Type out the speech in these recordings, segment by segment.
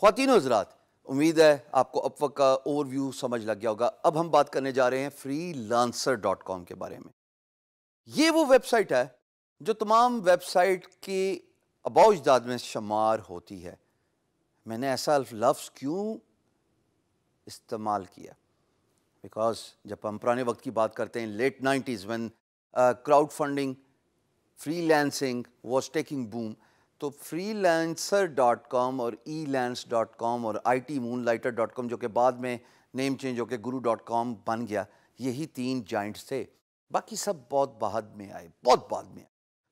खातिन हजरात उम्मीद है आपको अब वक्त का ओवरव्यू समझ लग गया होगा अब हम बात करने जा रहे हैं फ्री लांसर डॉट कॉम के बारे में ये वो वेबसाइट है जो तमाम वेबसाइट के अबाउजदाद में शुमार होती है मैंने ऐसा लफ्ज़ क्यों इस्तेमाल किया बिकॉज जब हम पुराने वक्त की बात करते हैं late nineties one crowd funding freelancing was taking boom तो freelancer.com और elance.com और itmoonlighter.com जो कि बाद में नेम चेंज होकर कॉम बन गया यही तीन जॉइंट्स थे बाकी सब बहुत बाद में आए बहुत बाद में आए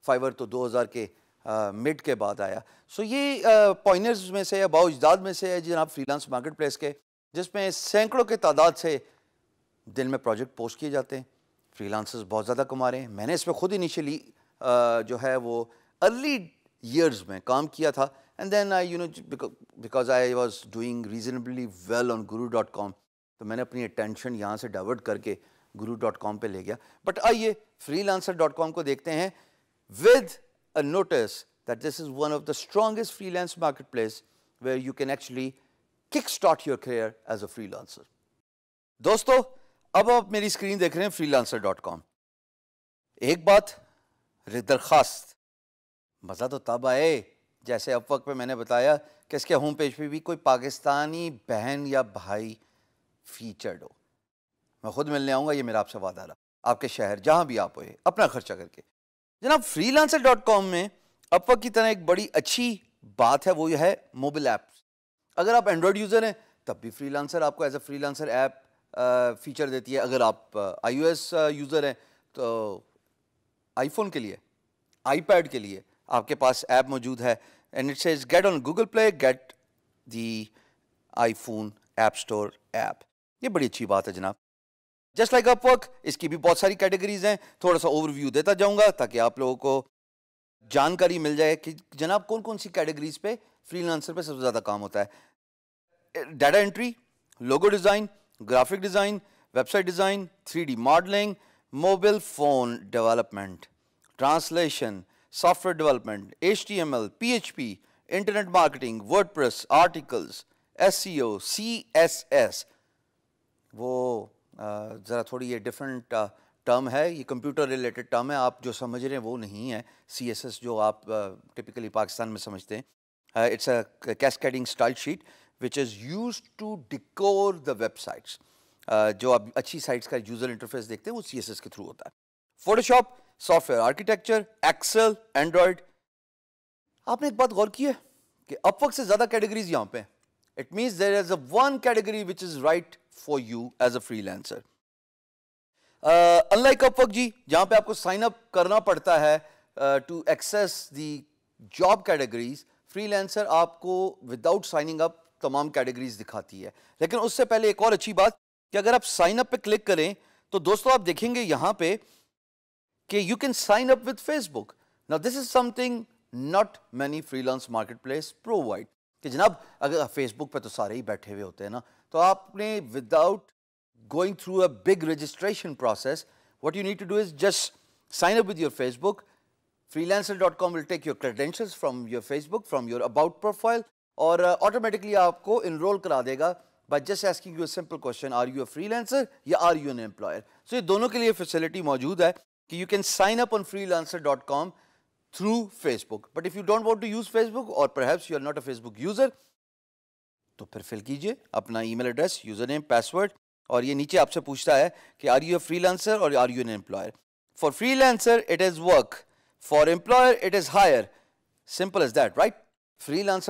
फाइवर तो 2000 के मिड के बाद आया सो ये पॉइनर्स में से या बाजदाद में से है जनाब फ्रीलांस मार्केट प्लेस के जिसमें सैकड़ों के तादाद से दिन में प्रोजेक्ट पोस्ट किए जाते हैं फ्रीलांसर्स बहुत ज़्यादा कमा रहे हैं मैंने इसमें खुद इनिशियली जो है वो अर्ली years में काम किया था and then I you know because I was doing reasonably well on Guru dot com तो मैंने अपनी अटेंशन यहाँ से डाइवर्ट करके गुरु डॉट कॉम पर ले गया बट आइए फ्री लांसर डॉट कॉम को देखते हैं with a notice that this is one of the strongest freelance marketplace where you can actually kick start your career as a freelancer दोस्तों अब आप मेरी screen देख रहे हैं फ्री लांसर डॉट कॉम एक बात दरखास्त मज़ा तो तब आए जैसे अब वक्त पर मैंने बताया कि इसके होम पेज पर भी कोई पाकिस्तानी बहन या भाई फीचर्ड हो मैं ख़ुद मिलने आऊँगा ये मेरा आपसे वादा रहा आपके शहर जहाँ भी आप होए अपना खर्चा करके जनाब लांसर डॉट कॉम में अब वक्त की तरह एक बड़ी अच्छी बात है वो है मोबाइल ऐप्स अगर आप एंड्रॉयड यूज़र हैं तब भी फ्री लांसर आपको as a lancer app feature देती है अगर आप एस यूज़र हैं तो आईफोन के लिए आईपैड के लिए आपके पास ऐप मौजूद है and it says get on Google Play get the iPhone App Store app ये बड़ी अच्छी बात है जनाब जस्ट लाइक अप वर्क इसकी भी बहुत सारी कैटेगरीज हैं थोड़ा सा ओवरव्यू देता जाऊंगा ताकि आप लोगों को जानकारी मिल जाए कि जनाब कौन कौन सी कैटेगरीज पे फ्रीलांसर पे सबसे ज़्यादा काम होता है data entry logo design graphic design website design three modelling mobile phone development translation software development H H T M L P P internet marketing WordPress PHP, S C O C S S वो ज़रा थोड़ी ये different term है ये computer related term है आप जो समझ रहे हैं वो नहीं है सी एस एस जो आप टिपिकली पाकिस्तान में समझते हैं it's a cascading style sheet which is use to decor the websites जो आप अच्छी साइट्स का यूज़र इंटरफेस देखते हैं वो सी एस एस के थ्रू होता है Photoshop software architecture Excel Android आपने एक बात गौर की है कि अपवर्क से ज्यादा कैटेगरीज यहां पे it mean there is a one category which is right for you as a lancer unlike Upwork जी जहां पे आपको साइन अप करना पड़ता है to access the job categories lancer आपको विदाउट साइनिंग अप तमाम कैटेगरीज दिखाती है लेकिन उससे पहले एक और अच्छी बात कि अगर आप साइन अप पे क्लिक करें तो दोस्तों आप देखेंगे यहां पे okay, you can sign up with Facebook. Now, this is something not many freelance marketplace provide. कि जनाब अगर फेसबुक पे तो सारे ही बैठे हुए होते हैं ना तो आपने without going through a big registration process, what you need to do is just sign up with your Facebook. Freelancer.com will take your credentials from your Facebook, from your About profile, or uh, automatically aapko enroll kara dega by just asking you a simple question, are you a freelancer या are you an employer? So ये दोनों के लिए facility मौजूद है you can sign up on freelancer.com through Facebook. But if you don't want to use Facebook or perhaps you are not a Facebook user तो फिर fill कीजिए अपना email address user name password और ये नीचे आपसे पूछता है कि आर यू अ फ्रीलांसर और are you an employer for freelancer it is work for employer it is hire simple is that right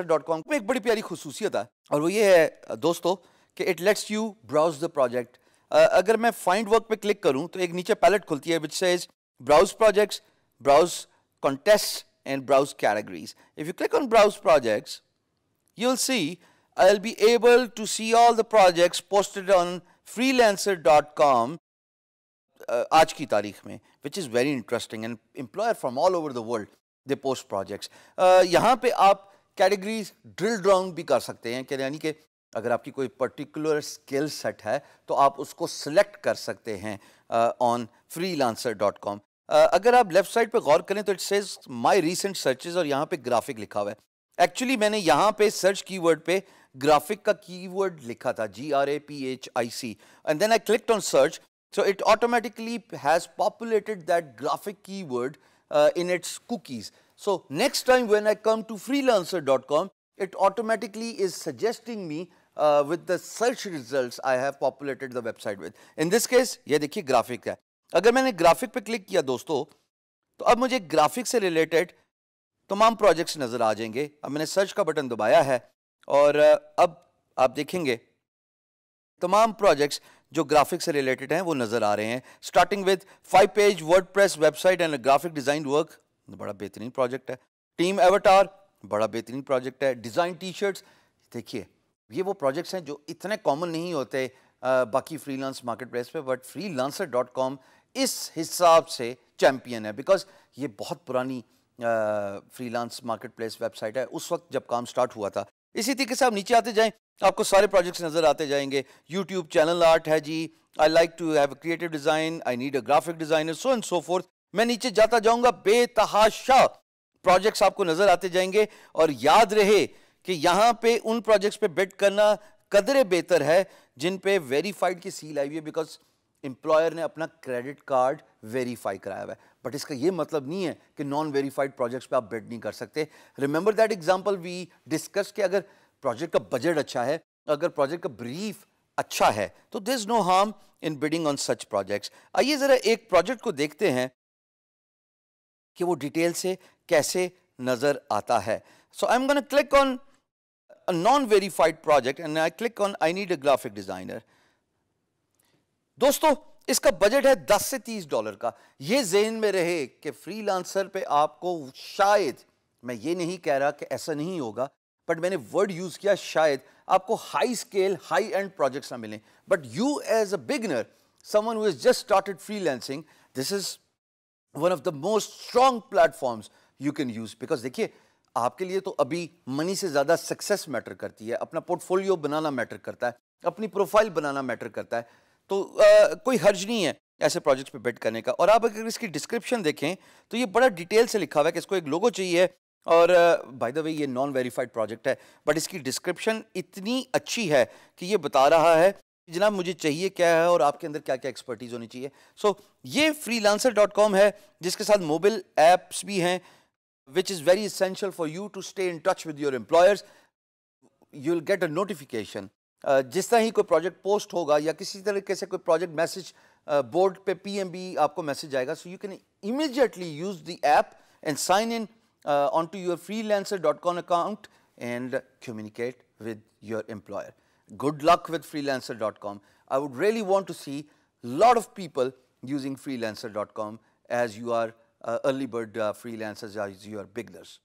dot में एक बड़ी प्यारी खसूसियत है और वो ये है दोस्तों कि it let's you browse the project अगर मैं फाइंड वर्क पे क्लिक करूं तो एक नीचे पैलेट खुलती है which says browse projects browse contest and browse categories if you click on browse projects you will see I will be able to see all the projects posted on freelancer dot com आज की तारीख में which is very interesting and employer from all over the world they post projects यहाँ पे आप categories drill drown भी कर सकते हैं यानी कि अगर आपकी कोई पर्टिकुलर स्किल सेट है तो आप उसको सिलेक्ट कर सकते हैं on freelancer dot com अगर आप लेफ्ट साइड पर गौर करें तो it says my recent searches और यहाँ पे ग्राफिक लिखा हुआ है एक्चुअली मैंने यहाँ पे सर्च कीवर्ड पे ग्राफिक का कीवर्ड लिखा था G R A P H I C and then I click on search so it automatically has populated that graphic keyword in its cookies so next time when I come to freelancer dot com it automatically is suggesting me uh, with the search results I have populated the website with. In this case ये देखिए graphic है अगर मैंने graphic पे click किया दोस्तों तो अब मुझे graphic से related तमाम projects नज़र आ जाएंगे अब मैंने search का button दबाया है और अब आप देखेंगे तमाम projects जो ग्राफिक से related हैं वो नज़र आ रहे हैं Starting starting with five page word website and graphic design work बड़ा बेहतरीन project है Team avatar, बड़ा बेहतरीन प्रोजेक्ट है डिज़ाइन टी शर्ट्स देखिए ये वो प्रोजेक्ट्स हैं जो इतने कॉमन नहीं होते आ, बाकी फ्रीलांस मार्केट प्लेस पर बट कॉम इस हिसाब से चैम्पियन है बिकॉज ये बहुत पुरानी फ्रीलांस मार्केट प्लेस वेबसाइट है उस वक्त जब काम स्टार्ट हुआ था इसी तरीके से आप नीचे आते जाएं आपको सारे प्रोजेक्ट्स नज़र आते जाएंगे यूट्यूब चैनल आर्ट है जी I like to have creative design I need a graphic designer so and so forth मैं नीचे जाता जाऊंगा बेतहाशा प्रोजेक्ट्स आपको नज़र आते जाएंगे और याद रहे कि यहाँ पे उन प्रोजेक्ट्स पे बेट करना कदरे बेहतर है जिन पे वेरीफाइड की सील आई हुई है बिकॉज एम्प्लॉयर ने अपना क्रेडिट कार्ड वेरीफाई कराया हुआ है बट इसका ये मतलब नहीं है कि नॉन वेरीफाइड प्रोजेक्ट्स पे आप बेड नहीं कर सकते remember that example we discuss कि अगर प्रोजेक्ट का बजट अच्छा है अगर प्रोजेक्ट का ब्रीफ अच्छा है तो this no harm in bidding on such projects आइए ज़रा एक प्रोजेक्ट को देखते हैं कि वो डिटेल से कैसे नज़र आता है so I am gonna click on a non-verified project and I click on I need a graphic designer. दोस्तों इसका बजट है 10 से 30 डॉलर का ये जहन में रहे कि फ्रीलांसर पे आपको शायद मैं ये नहीं कह रहा कि ऐसा नहीं होगा बट मैंने वर्ड यूज़ किया शायद आपको high scale high end projects ना मिलें but you as a beginner someone who just started freelancing this is one of the most strong platforms you can use because देखिए आपके लिए तो अभी मनी से ज़्यादा सक्सेस मैटर करती है अपना पोर्टफोलियो बनाना मैटर करता है अपनी प्रोफाइल बनाना मैटर करता है तो आ, कोई हर्ज नहीं है ऐसे प्रोजेक्ट्स पे बेट करने का और आप अगर इसकी डिस्क्रिप्शन देखें तो ये बड़ा डिटेल से लिखा हुआ है कि इसको एक लोगो चाहिए और बाय द वे ये नॉन वेरीफाइड प्रोजेक्ट है बट इसकी डिस्क्रिप्शन इतनी अच्छी है कि ये बता रहा है जनाब मुझे चाहिए क्या है और आपके अंदर क्या क्या एक्सपर्टीज़ होनी चाहिए सो so, ये फ्री डॉट कॉम है जिसके साथ मोबाइल ऐप्स भी हैं which is very essential for you to stay in touch with your employers you'll get a notification jis tarah hi koi project post hoga ya kisi tarike se koi project message uh, board pe pmb aapko message aayega so you can immediately use the app and sign in uh, onto your freelancer.com account and communicate with your employer good luck with freelancer.com i would really want to see a lot of people using freelancer.com as you are uh, early bird uh, freelancers as your beginners.